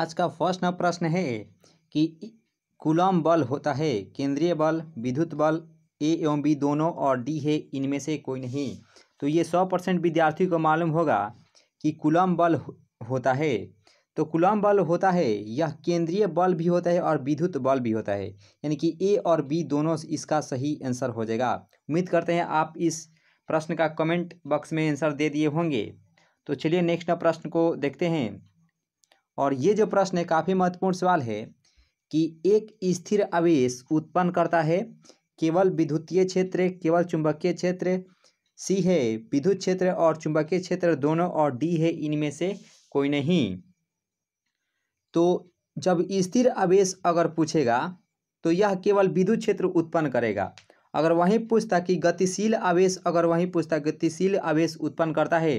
आज का फर्स्ट प्रश्न है कि कुलम बल होता है केंद्रीय बल विद्युत बल ए एवं बी दोनों और डी है इनमें से कोई नहीं तो ये सौ परसेंट विद्यार्थी को मालूम होगा कि कुलम बल होता है तो कुलम बल होता है यह केंद्रीय बल भी होता है और विद्युत बल भी होता है यानी कि ए और बी दोनों इसका सही आंसर हो जाएगा उम्मीद करते हैं आप इस प्रश्न का कमेंट बॉक्स में आंसर दे दिए होंगे तो चलिए नेक्स्ट प्रश्न को देखते हैं और ये जो प्रश्न है काफ़ी महत्वपूर्ण सवाल है कि एक स्थिर आवेश उत्पन्न करता है केवल विद्युतीय क्षेत्र केवल चुंबकीय क्षेत्र सी है विद्युत क्षेत्र और चुंबकीय क्षेत्र दोनों और डी है इनमें से कोई नहीं तो जब स्थिर आवेश अगर पूछेगा तो यह केवल विद्युत क्षेत्र उत्पन्न करेगा अगर वहीं पूछता कि गतिशील आवेश अगर वहीं पूछता गतिशील आवेश उत्पन्न करता है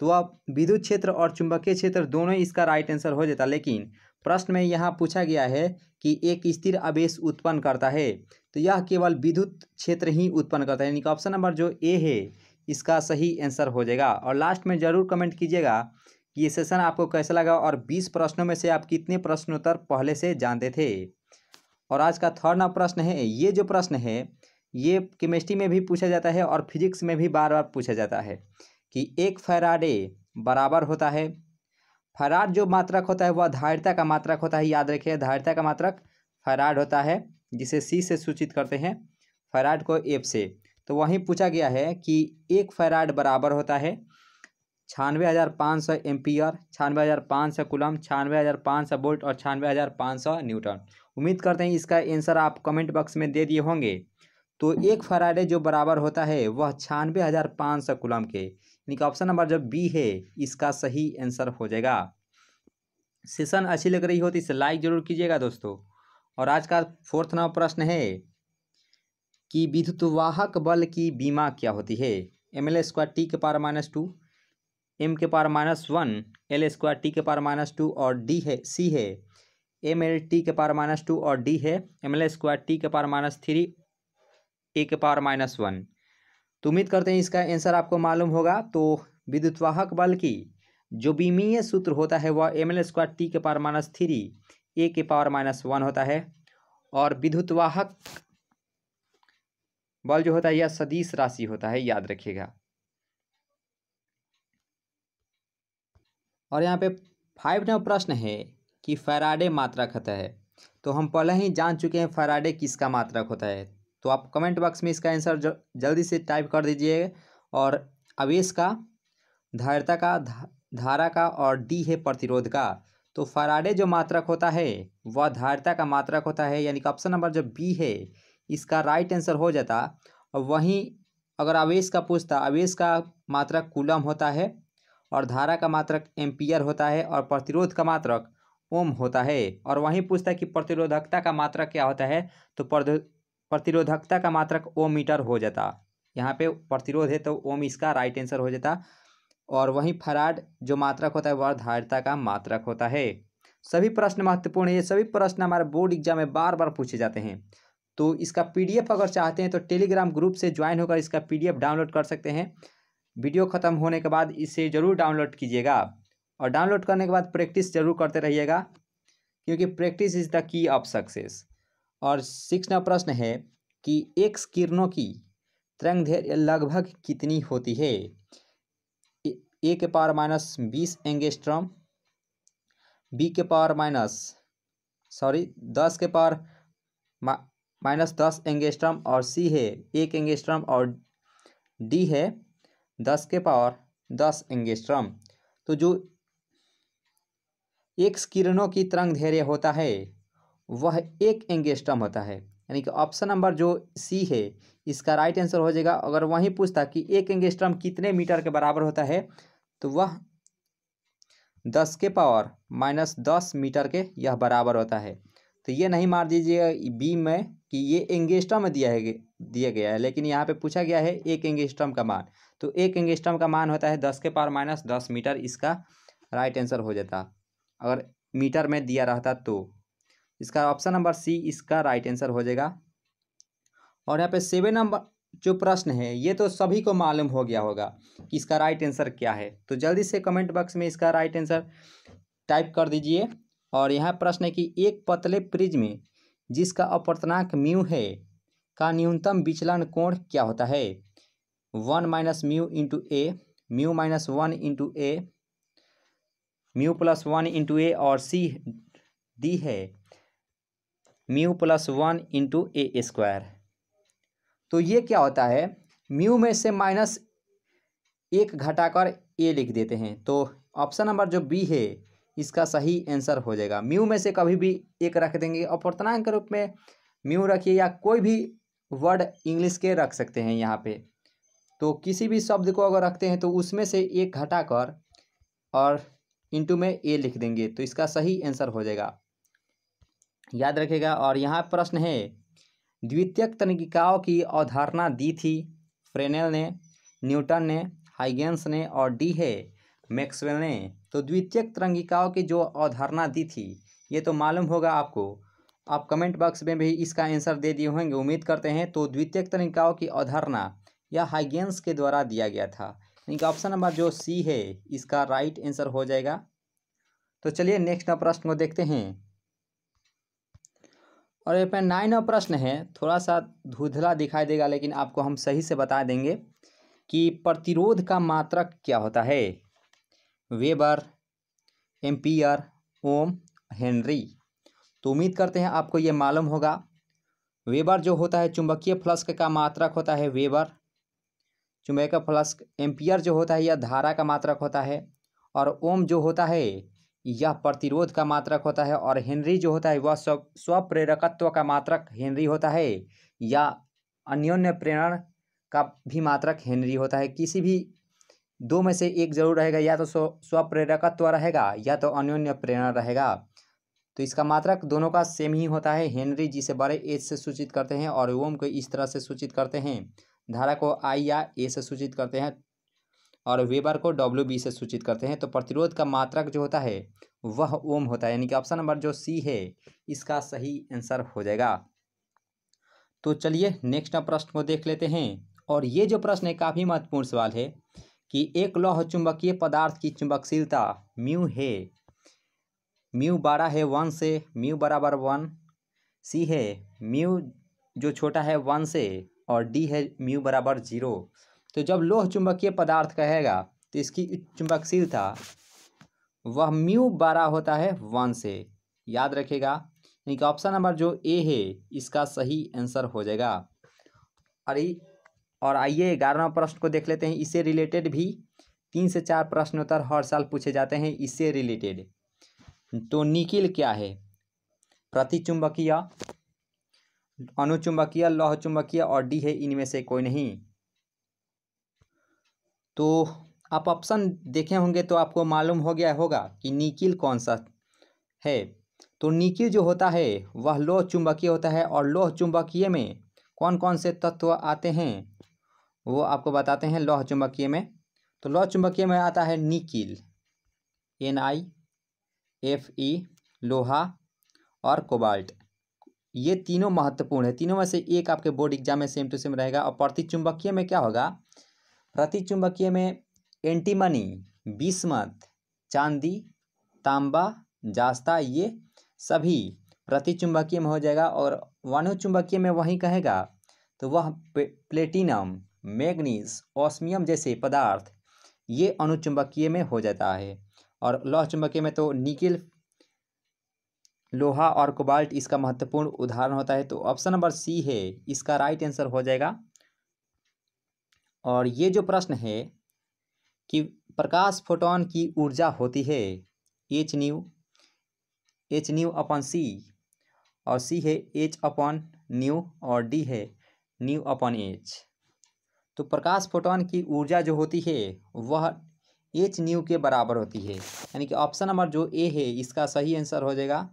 तो आप विद्युत क्षेत्र और चुंबकीय क्षेत्र दोनों इसका राइट आंसर हो जाता लेकिन प्रश्न में यहाँ पूछा गया है कि एक स्थिर आवेश उत्पन्न करता है तो यह केवल विद्युत क्षेत्र ही उत्पन्न करता है यानी कि ऑप्शन नंबर जो ए है इसका सही आंसर हो जाएगा और लास्ट में ज़रूर कमेंट कीजिएगा कि ये सेशन आपको कैसा लगा और बीस प्रश्नों में से आप कितने प्रश्नोत्तर पहले से जानते थे और आज का थर्ड नंबर प्रश्न है ये जो प्रश्न है ये केमिस्ट्री में भी पूछा जाता है और फिजिक्स में भी बार बार पूछा जाता है कि एक फैराडे बराबर होता है फराड जो मात्रक होता है वह धारिता का मात्रक होता है याद रखिए धारिता का मात्रक फराड होता है जिसे सी से सूचित करते हैं फराड को एफ से तो वहीं पूछा गया है कि एक फैराड बराबर होता है छानवे हज़ार पाँच सौ एम्पियर छानवे हज़ार पाँच सौ कुलम छियानवे हज़ार पाँच सौ बोल्ट और छानवे हज़ार पाँच सौ न्यूटन उम्मीद करते हैं इसका आंसर आप कमेंट बॉक्स में दे दिए होंगे तो एक फराडे जो बराबर होता है वह छानवे हज़ार पाँच सौ कुलम के यानी कि ऑप्शन नंबर जब बी है इसका सही आंसर हो जाएगा सेशन अच्छी लग रही हो तो इसे लाइक जरूर कीजिएगा दोस्तों और आज का फोर्थ नंबर प्रश्न है कि विद्युतवाहक बल की बीमा क्या होती है एम एल स्क्वायर टी के पार माइनस टू एम के पार minus one L square T के पार माइनस टू और डी है सी है एम एल टी के पार माइनस टू और डी है एम एल स्क्वायर टी के पार माइनस थ्री ए के पार माइनस वन तो उम्मीद करते हैं इसका आंसर आपको मालूम होगा तो विद्युतवाहक बल की जो बीमीय सूत्र होता है वह एम एल स्क्वायर टी के पावर माइनस थ्री ए के पावर माइनस वन होता है और विद्युतवाहक बल जो होता है यह सदिश राशि होता है याद रखिएगा और यहाँ पे फाइव नंबर प्रश्न है कि फैराडे मात्रक होता है तो हम पहले ही जान चुके हैं फैराडे किसका मात्रक होता है तो आप कमेंट बॉक्स में इसका आंसर जल्दी से टाइप कर दीजिए और आवेश का धारता का धारा का और डी है प्रतिरोध का तो फराडे जो मात्रक होता है वह धारता का मात्रक होता है यानी कि ऑप्शन नंबर जो बी है इसका राइट आंसर हो जाता और वहीं अगर आवेश का पूछता आवेश का मात्रक कुलम होता है और धारा का मात्रक एम्पियर होता है और प्रतिरोध का मात्रक ओम होता है और वहीं पूछता कि प्रतिरोधकता का मात्रक क्या होता है तो प्रतिरोधकता का मात्रक ओम मीटर हो जाता यहाँ पे प्रतिरोध है तो ओम इसका राइट आंसर हो जाता और वहीं फराड जो मात्रक होता है वह धारिता का मात्रक होता है सभी प्रश्न महत्वपूर्ण है ये सभी प्रश्न हमारे बोर्ड एग्जाम में बार बार पूछे जाते हैं तो इसका पीडीएफ अगर चाहते हैं तो टेलीग्राम ग्रुप से ज्वाइन होकर इसका पीडीएफ डाउनलोड कर सकते हैं वीडियो खत्म होने के बाद इसे ज़रूर डाउनलोड कीजिएगा और डाउनलोड करने के बाद प्रैक्टिस जरूर करते रहिएगा क्योंकि practice is the key of success और सिक्स नंबर प्रश्न है कि एक्स किरणों की धैर्य लगभग कितनी होती है ए के पावर माइनस बीस एंगेस्ट्रम बी के पावर माइनस सॉरी दस के पावर माइनस दस एंगेस्ट्रम और सी है एक एंगेस्ट्रम और डी है दस के पावर दस एंगेस्ट्रम तो जो एक्स किरणों की तरंग धैर्य होता है वह एक एंगेस्टम होता है यानी कि ऑप्शन नंबर जो सी है इसका राइट आंसर हो जाएगा अगर वहीं पूछता कि एक एंगेस्टम कितने मीटर के बराबर होता है तो वह दस के पावर माइनस दस मीटर के यह बराबर होता है तो ये नहीं मार दीजिएगा बी में कि ये एंगेस्टम में दिया है दिया गया है लेकिन यहाँ पे पूछा गया है एक एंगेस्टम का मान तो एक एंगेस्टम का मान होता है दस के पावर माइनस दस मीटर इसका राइट आंसर हो जाता अगर मीटर में दिया रहता तो इसका ऑप्शन नंबर सी इसका राइट आंसर हो जाएगा और यहाँ पे सेवन नंबर जो प्रश्न है ये तो सभी को मालूम हो गया होगा कि इसका राइट आंसर क्या है तो जल्दी से कमेंट बॉक्स में इसका राइट आंसर टाइप कर दीजिए और यहाँ प्रश्न है कि एक पतले प्रिज में जिसका अपर्तनाक म्यू है का न्यूनतम विचलन कोण क्या होता है one minus mu into A mu minus one into A mu plus one into A और सी डी है mu plus one into A square तो ये क्या होता है म्यू में से माइनस एक घटाकर ए लिख देते हैं तो ऑप्शन नंबर जो बी है इसका सही आंसर हो जाएगा म्यू में से कभी भी एक रख देंगे अपवर्तनांक के रूप में म्यू रखिए या कोई भी वर्ड इंग्लिश के रख सकते हैं यहाँ पे तो किसी भी शब्द को अगर रखते हैं तो उसमें से एक घटाकर और इंटू में ए लिख देंगे तो इसका सही आंसर हो जाएगा याद रखेगा और यहाँ प्रश्न है द्वितीयक तनिकाओं की अवधारणा दी थी फ्रेनेल ने न्यूटन ने हाइगेंस ने और डी है मैक्सवेल ने तो द्वितीयक तरंगिकाओं की जो अवधारणा दी थी ये तो मालूम होगा आपको आप कमेंट बॉक्स में भी इसका आंसर दे दिए होंगे उम्मीद करते हैं तो द्वितीयक तरंगिकाओं की अवधारणा यह हाइगेंस के द्वारा दिया गया था यानी कि ऑप्शन नंबर जो सी है इसका राइट आंसर हो जाएगा तो चलिए नेक्स्ट प्रश्न को देखते हैं और इसमें नाइन नंबर प्रश्न है थोड़ा सा धुधला दिखाई देगा लेकिन आपको हम सही से बता देंगे कि प्रतिरोध का मात्रक क्या होता है वेबर एम्पियर ओम हेनरी तो उम्मीद करते हैं आपको ये मालूम होगा वेबर जो होता है चुंबकीय फ्लस्क का मात्रक होता है वेबर चुंबकीय फ्लस्क एम्पियर जो होता है यह धारा का मात्रक होता है और ओम जो होता है यह प्रतिरोध का मात्रक होता है और हेनरी जो होता है वह स्व स्वप्रेरकत्व का मात्रक हेनरी होता है या अन्योन्य प्रेरण का भी मात्रक हेनरी होता है किसी भी दो में से एक जरूर रहेगा या तो स्व स्वप्रेरकत्व रहेगा या तो अन्योन्य प्रेरणा रहेगा तो इसका मात्रक दोनों का सेम ही होता है हेनरी जिसे बड़े एच से सूचित करते हैं और ओम को इस तरह से सूचित करते हैं धारा को आई या ए से सूचित करते हैं और वेबर को डब्ल्यू बी से सूचित करते हैं तो प्रतिरोध का मात्रक जो होता है वह ओम होता है यानी कि ऑप्शन नंबर जो सी है इसका सही आंसर हो जाएगा तो चलिए नेक्स्ट प्रश्न को देख लेते हैं और ये जो प्रश्न है काफ़ी महत्वपूर्ण सवाल है कि एक लौह चुंबकीय पदार्थ की चुंबकशीलता म्यू है म्यू बड़ा है वन से म्यू बराबर वन सी है म्यू जो छोटा है वन से और डी है म्यू बराबर जीरो तो जब लोह चुंबकीय पदार्थ कहेगा तो इसकी चुंबकशीलता वह म्यू बारह होता है वन से याद रखेगा यानी कि ऑप्शन नंबर जो ए है इसका सही आंसर हो जाएगा अरे और आइए ग्यारहवा प्रश्न को देख लेते हैं इससे रिलेटेड भी तीन से चार प्रश्नोत्तर हर साल पूछे जाते हैं इससे रिलेटेड तो निकिल क्या है प्रतिचुंबकीय अनुचुंबकीय लौह चुंबकीय और डी है इनमें से कोई नहीं तो आप ऑप्शन देखे होंगे तो आपको मालूम हो गया होगा कि निकिल कौन सा है तो निकिल जो होता है वह लोह चुंबकीय होता है और लोह चुंबकीय में कौन कौन से तत्व आते हैं वो आपको बताते हैं लोह चुंबकीय में तो लोह चुंबकीय में आता है nickel N I F E लोहा और कोबाल्ट ये तीनों महत्वपूर्ण है तीनों में से एक आपके बोर्ड एग्जाम में सेम टू सेम रहेगा और प्रति चुंबकीय में क्या होगा प्रतिचुंबकीय में एंटीमनी बिस्मत चांदी तांबा जास्ता ये सभी प्रतिचुंबकीय में हो जाएगा और वाणुचुंबकीय में वही कहेगा तो वह प्लेटिनम मैग्नीस ऑस्मियम जैसे पदार्थ ये अनुचुंबकीय में हो जाता है और लौह चुंबकीय में तो निकिल लोहा और कोबाल्ट इसका महत्वपूर्ण उदाहरण होता है तो ऑप्शन नंबर सी है इसका राइट आंसर हो जाएगा और ये जो प्रश्न है कि प्रकाश फोटोन की ऊर्जा होती है H nu H nu upon C और सी है एच अपन न्यू और डी है न्यू अपन एच तो प्रकाश फोटोन की ऊर्जा जो होती है वह एच न्यू के बराबर होती है यानी कि ऑप्शन नंबर जो ए है इसका सही आंसर हो जाएगा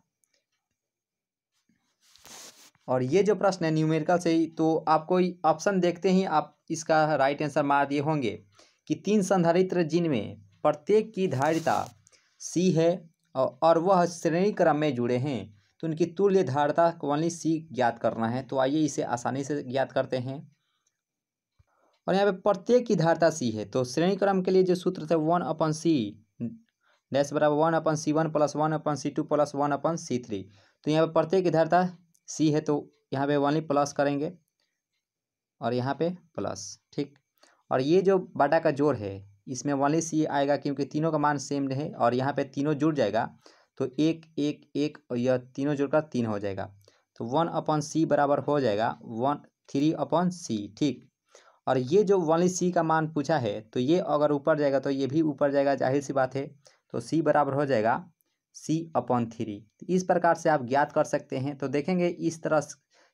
और ये जो प्रश्न है न्यूमेरिकल से ही तो आपको ऑप्शन देखते ही आप इसका राइट आंसर मार दिए होंगे कि तीन संधारित्र जिनमें प्रत्येक की धारिता सी है और वह श्रेणी क्रम में जुड़े हैं तो उनकी तुल्य धारिता ओनली सी ज्ञात करना है तो आइए इसे आसानी से ज्ञात करते हैं और यहाँ पे प्रत्येक की धारिता सी है तो श्रेणी क्रम के लिए जो सूत्र थे वन अपन सी डैश बराबर one upon C one plus one upon C two plus one upon C three तो यहाँ पे प्रत्येक की धारिता सी है तो यहाँ पे ही प्लस करेंगे और यहाँ पे प्लस ठीक और ये जो बाटा का जोड़ है इसमें ओनली सी आएगा क्योंकि तीनों का मान सेम है और यहाँ पे तीनों जुड़ जाएगा तो एक एक एक और यह तीनों जुड़कर तीन हो जाएगा तो वन अपॉन सी बराबर हो जाएगा वन थ्री अपॉन सी ठीक और ये जो ओनली सी का मान पूछा है तो ये अगर ऊपर जाएगा तो ये भी ऊपर जाएगा जाहिर सी बात है तो सी बराबर हो जाएगा सी अपॉन थ्री इस प्रकार से आप ज्ञात कर सकते हैं तो देखेंगे इस तरह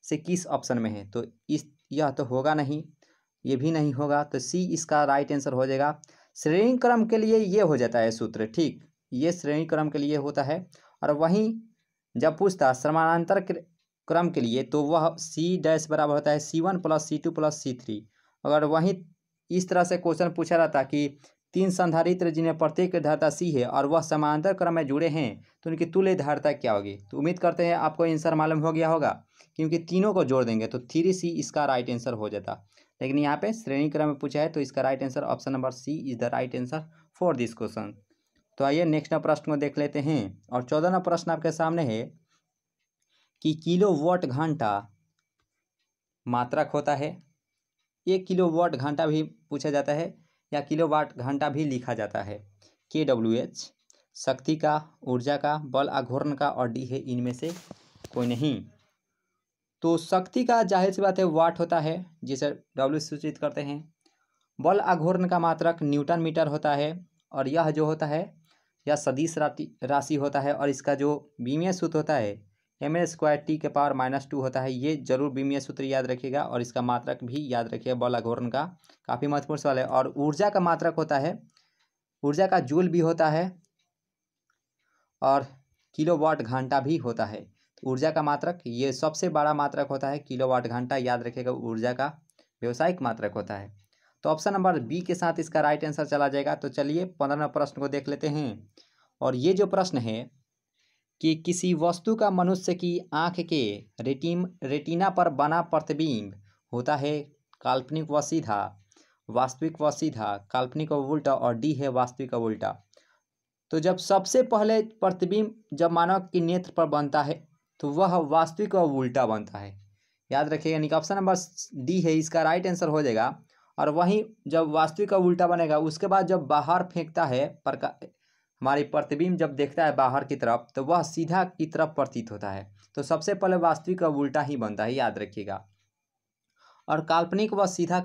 से किस ऑप्शन में है तो इस यह तो होगा नहीं ये भी नहीं होगा तो सी इसका राइट आंसर हो जाएगा श्रेणी क्रम के लिए ये हो जाता है सूत्र ठीक ये श्रेणी क्रम के लिए होता है और वहीं जब पूछता समानांतर क्रम के लिए तो वह सी डैश बराबर होता है C one plus C two plus C three अगर वहीं इस तरह से क्वेश्चन पूछा रहता कि तीन संधारित्र जिन्हें प्रत्येक धारता सी है और वह समांतर क्रम में जुड़े हैं तो उनकी तुल्य धारता क्या होगी तो उम्मीद करते हैं आपको आंसर मालूम हो गया होगा क्योंकि तीनों को जोड़ देंगे तो थ्री सी इसका राइट आंसर हो जाता लेकिन यहाँ पे श्रेणी क्रम में पूछा है तो इसका right answer option number C is the right answer for this question तो आइए नेक्स्ट प्रश्न को देख लेते हैं और चौदहवा प्रश्न आपके सामने है कि किलो वॉट घंटा मात्रक होता है एक किलो वॉट घंटा भी पूछा जाता है या किलोवाट घंटा भी लिखा जाता है के डब्ल्यू एच शक्ति का ऊर्जा का बल आघूर्ण का और डी है इनमें से कोई नहीं तो शक्ति का जाहिर सी बात है वाट होता है जिसे डब्ल्यू सूचित करते हैं बल आघूर्ण का मात्रक न्यूटन मीटर होता है और यह जो होता है यह सदीश राशि होता है और इसका जो बीमीय सूत्र होता है एम एन स्क्वायर टी के पावर माइनस टू होता है ये जरूर बीमीय सूत्र याद रखिएगा और इसका मात्रक भी याद रखिएगा बल अघोरण का काफ़ी महत्वपूर्ण सवाल है और ऊर्जा का मात्रक होता है ऊर्जा का जूल भी होता है और किलोवाट घंटा भी होता है ऊर्जा का मात्रक ये सबसे बड़ा मात्रक होता है किलोवाट घंटा याद रखेगा ऊर्जा का व्यवसायिक मात्रक होता है तो ऑप्शन नंबर बी के साथ इसका राइट आंसर चला जाएगा तो चलिए पंद्रहवा प्रश्न को देख लेते हैं और ये जो प्रश्न है कि किसी वस्तु का मनुष्य की आँख के रेटिम रेटिना पर बना प्रतिबिंब होता है काल्पनिक व सीधा वास्तविक व सीधा काल्पनिक व उल्टा और डी है वास्तविक व उल्टा तो जब सबसे पहले प्रतिबिंब जब मानव के नेत्र पर बनता है तो वह वास्तविक और उल्टा बनता है याद रखिए यानी कि ऑप्शन नंबर डी है इसका राइट आंसर हो जाएगा और वहीं जब वास्तविक व उल्टा बनेगा उसके बाद जब बाहर फेंकता है प्रका हमारी प्रतिबिंब जब देखता है बाहर की तरफ तो वह सीधा की तरफ प्रतीत होता है तो सबसे पहले वास्तविक और उल्टा ही बनता है याद रखिएगा और काल्पनिक व सीधा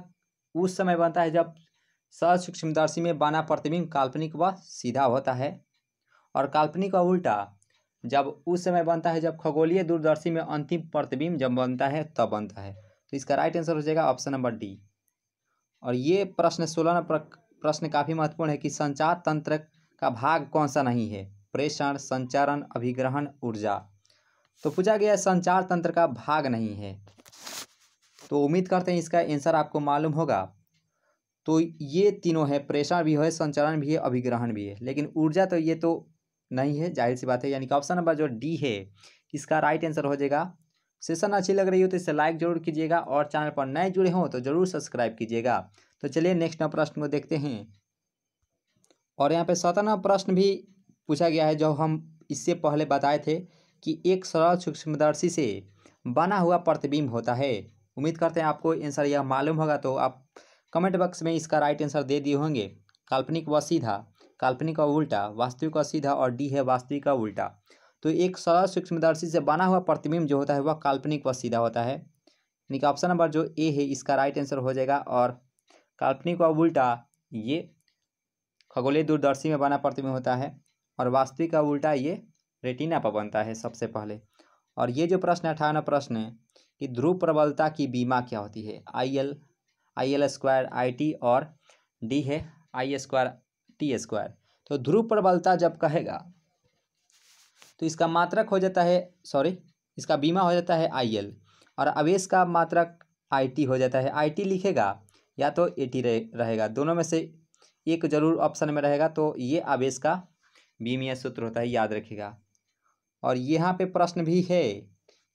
उस समय बनता है जब सूक्ष्मदर्शी में बना प्रतिबिंब काल्पनिक व सीधा होता है और काल्पनिक व उल्टा जब उस समय बनता है जब खगोलीय दूरदर्शी में अंतिम प्रतिबिंब जब बनता है तब बनता है तो इसका राइट आंसर हो जाएगा ऑप्शन नंबर डी और ये प्रश्न सोलह प्रश्न काफ़ी महत्वपूर्ण है कि संचार तंत्र का भाग कौन सा नहीं है प्रेषण संचारण अभिग्रहण ऊर्जा तो पूछा गया संचार तंत्र का भाग नहीं है तो उम्मीद करते हैं इसका आंसर आपको मालूम होगा तो ये तीनों है प्रेषण भी है संचालन भी है अभिग्रहण भी है लेकिन ऊर्जा तो ये तो नहीं है जाहिर सी बात है यानी कि ऑप्शन नंबर जो डी है इसका राइट आंसर हो जाएगा सेशन अच्छी लग रही हो तो इसे लाइक जरूर कीजिएगा और चैनल पर नए जुड़े हों तो जरूर सब्सक्राइब कीजिएगा तो चलिए नेक्स्ट प्रश्न को देखते हैं और यहाँ पे सतना प्रश्न भी पूछा गया है जो हम इससे पहले बताए थे कि एक सरल सूक्ष्मदर्शी से बना हुआ प्रतिबिंब होता है उम्मीद करते हैं आपको आंसर यह मालूम होगा तो आप कमेंट बॉक्स में इसका राइट आंसर दे दिए होंगे काल्पनिक व सीधा काल्पनिक का उल्टा वास्तविक का सीधा और डी है वास्तविक का उल्टा तो एक सरल सूक्ष्मदर्शी से बना हुआ प्रतिबिंब जो होता है वह काल्पनिक व सीधा होता है यानी कि ऑप्शन नंबर जो ए है इसका राइट आंसर हो जाएगा और काल्पनिक व उल्टा ये खगोलीय दूरदर्शी में बना प्रतिबिंब होता है और वास्तविक का उल्टा ये रेटिना पर बनता है सबसे पहले और ये जो प्रश्न है अठारह प्रश्न है कि ध्रुव प्रबलता की बीमा क्या होती है I L I L square I T और डी है आई स्क्वायर टी स्क्वायर तो ध्रुव प्रबलता जब कहेगा तो इसका मात्रक हो जाता है सॉरी इसका बीमा हो जाता है आई एल और आवेश का मात्रक आई टी हो जाता है आई टी लिखेगा या तो ए टी रहेगा दोनों में से एक जरूर ऑप्शन में रहेगा तो ये आवेश का बीमीय सूत्र होता है याद रखिएगा और यहाँ पे प्रश्न भी है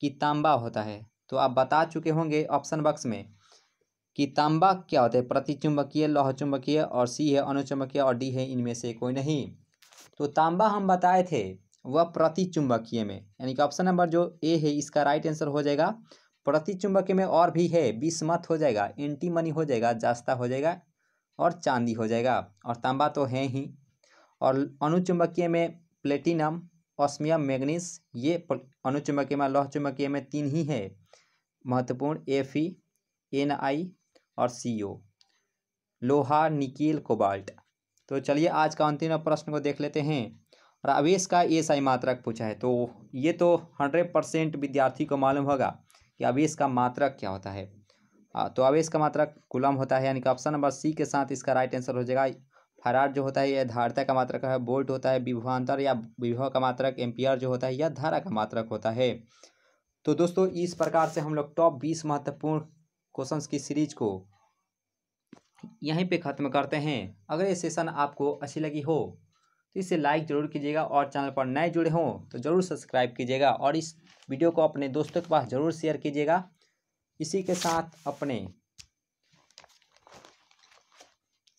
कि तांबा होता है तो आप बता चुके होंगे ऑप्शन बक्स में कि तांबा क्या होता है प्रतिचुंबकीय लौह चुंबकीय और सी है अनुचुंबकीय और डी है इनमें से कोई नहीं तो तांबा हम बताए थे वह प्रतिचुंबकीय में यानी कि ऑप्शन नंबर जो ए है इसका राइट आंसर हो जाएगा प्रतिचुंबकीय में और भी है बिस्मत हो जाएगा एंटीमनी हो जाएगा जास्ता हो जाएगा और चांदी हो जाएगा और तांबा तो है ही और अनुचुंबकीय में प्लेटिनम ऑस्मियम मैग्नीस ये अनुचुंबकीय में लौह चुंबकीय में तीन ही है महत्वपूर्ण एफ ई एन आई और सी ओ लोहा निकील कोबाल्ट तो चलिए आज का अंतिम प्रश्न को देख लेते हैं और आवेश का एस आई मात्रक पूछा है तो ये तो हंड्रेड परसेंट विद्यार्थी को मालूम होगा कि आवेश का मात्रक क्या होता है हाँ, तो आवेश का मात्रक मतलब कुलम होता है यानी कि ऑप्शन नंबर सी के साथ इसका राइट आंसर हो जाएगा फरार जो होता है यह धारता का मात्रक है बोल्ट होता है विभवान्तर या विभव का मात्रक एम्पियर जो होता है या धारा का मात्रक होता है तो दोस्तों इस प्रकार से हम लोग टॉप बीस महत्वपूर्ण क्वेश्चन की सीरीज को यहीं पे ख़त्म करते हैं अगर ये सेशन आपको अच्छी लगी हो तो इसे लाइक ज़रूर कीजिएगा और चैनल पर नए जुड़े हों तो ज़रूर सब्सक्राइब कीजिएगा और इस वीडियो को अपने दोस्तों के पास ज़रूर शेयर कीजिएगा इसी के साथ अपने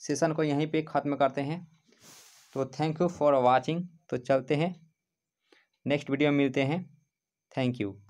सेशन को यहीं पे ख़त्म करते हैं तो थैंक यू फॉर वाचिंग तो चलते हैं नेक्स्ट वीडियो मिलते हैं थैंक यू